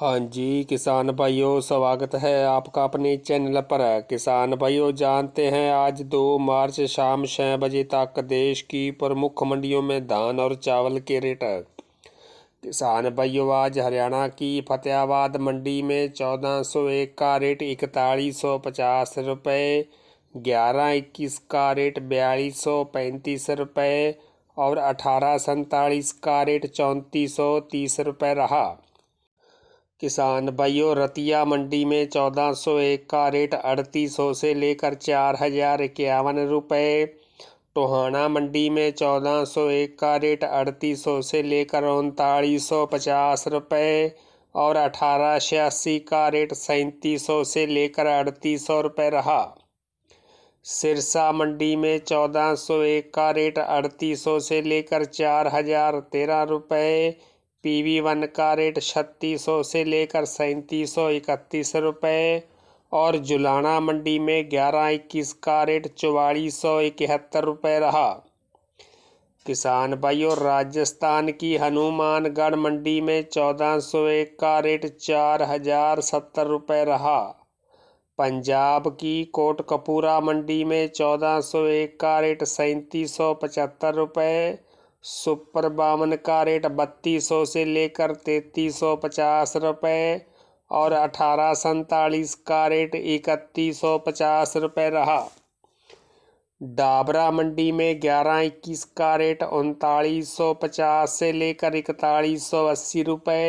हाँ जी किसान भाइयों स्वागत है आपका अपने चैनल पर किसान भाइयों जानते हैं आज दो मार्च शाम छः बजे तक देश की प्रमुख मंडियों में धान और चावल के रेट किसान भाइयों आज हरियाणा की फतेहाबाद मंडी में चौदह सौ एक का रेट इकतालीस सौ पचास रुपये ग्यारह इक्कीस का रेट बयालीस सौ पैंतीस रुपये और अठारह सैंतालीस का रेट चौंतीस सौ तीस रुपये रहा किसान भाइयों रतिया मंडी में चौदह सौ एक का रेट अड़तीस सौ से लेकर चार हजार इक्यावन रुपये टोहाना मंडी में चौदह सौ एक का रेट अड़तीस सौ से लेकर उनतालीस सौ पचास रुपये और अठारह छियासी का रेट सैंतीस सौ से लेकर अड़तीस सौ रुपये रहा सिरसा मंडी में चौदह सौ एक का रेट अड़तीस सौ से लेकर चार हजार तेरह रुपये पी वी वन का रेट छत्तीस सौ से लेकर सैंतीस सौ इकतीस रुपये और जुलाना मंडी में ग्यारह इक्कीस का रेट चौवालीस सौ इकहत्तर रुपये रहा किसान भाइयों राजस्थान की हनुमानगढ़ मंडी में चौदह सौ एक का रेट चार हजार सत्तर रुपये रहा पंजाब की कोटकपूरा मंडी में चौदह सौ एक का रेट सैंतीस सौ पचहत्तर रुपये सुपर बावन का रेट बत्तीस सौ से लेकर तैतीस सौ पचास रुपये और अठारह सैतालीस का रेट इकतीस सौ पचास रुपये रहा डाबरा मंडी में ग्यारह इक्कीस का रेट उनतालीस सौ पचास से लेकर इकतालीस सौ अस्सी रुपये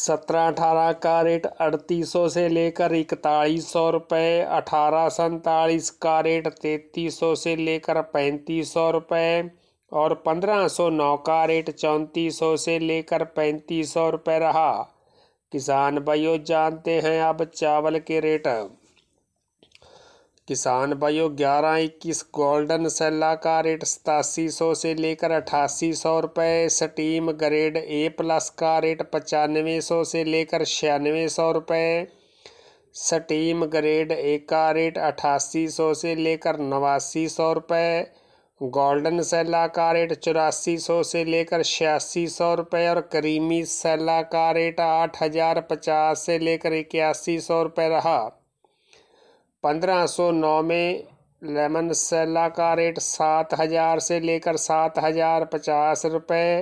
सत्रह अठारह का रेट अड़तीस सौ से लेकर इकतालीस सौ रुपये अठारह सैतालीस का रेट तैतीस सौ से लेकर पैंतीस सौ रुपये और नौ का रेट सौ से लेकर पैंतीस सौ रुपये रहा किसान भाइयों जानते हैं अब चावल के रेट किसान भाइयों ग्यारह इक्कीस गोल्डन सेल्ला का रेट सतासी सौ से लेकर अठासी सौ रुपये स्टीम ग्रेड ए प्लस का रेट पचानवे सौ से लेकर छियानवे सौ रुपये स्टीम ग्रेड ए का रेट अट्ठासी सौ से लेकर नवासी सौ रुपये गोल्डन सेला का रेट चौरासी सौ से लेकर छियासी सौ रुपये और करीमी सेला का रेट आठ हज़ार पचास से लेकर इक्यासी सौ रुपये रहा पंद्रह सौ नौ में लेमन सेला का रेट सात हज़ार से लेकर सात हज़ार पचास रुपये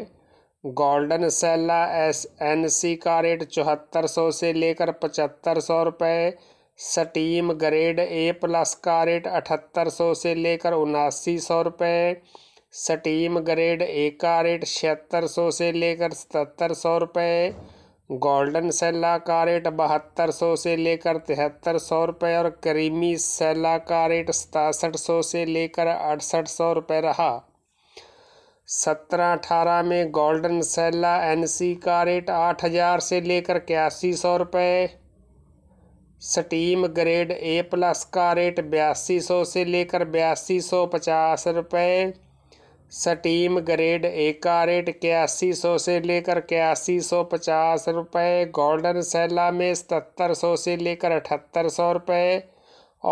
golden sela S N C का रेट चौहत्तर सौ से लेकर पचहत्तर सौ रुपये स्टीम ग्रेड ए प्लस का रेट अठहत्तर सौ से लेकर उनासी सौ रुपये स्टीम ग्रेड ए का रेट छिहत्तर सौ से लेकर सतहत्तर सौ रुपये गोल्डन सेला का रेट बहत्तर सौ से लेकर तिहत्तर सौ रुपये और क्रीमी सेला का रेट सतासठ सौ से लेकर अड़सठ सौ रुपये रहा सत्रह अठारह में गोल्डन सेला एनसी का रेट आठ हज़ार से लेकर इक्यासी सौ रुपये स्टीम ग्रेड ए प्लस का रेट बयासी सौ से लेकर बयासी सौ पचास रुपये स्टीम ग्रेड ए का रेट इक्यासी सौ से लेकर इक्यासी सौ पचास रुपये गोल्डन सैला में सतर सौ से लेकर अठहत्तर सौ रुपये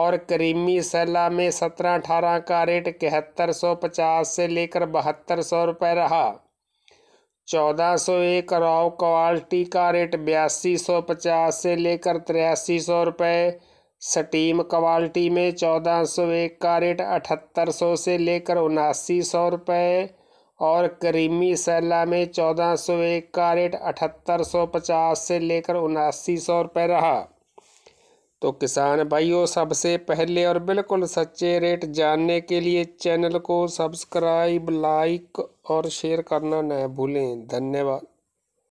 और क्रीमी सैला में सत्रह अठारह का रेट इकहत्तर सौ पचास से लेकर बहत्तर सौ रुपये रहा चौदह सौ एक राव क्वालिटी का रेट बयासी सौ पचास से लेकर तिरासी सौ रुपये स्टीम क्वालिटी में चौदह सौ एक का रेट अठहत्तर सौ से लेकर उनासी सौ रुपये और करीमी सैला में चौदह सौ एक का रेट अठहत्तर सौ पचास से लेकर उनासी सौ रुपये रहा तो किसान भाइयों सबसे पहले और बिल्कुल सच्चे रेट जानने के लिए चैनल को सब्सक्राइब लाइक और शेयर करना न भूलें धन्यवाद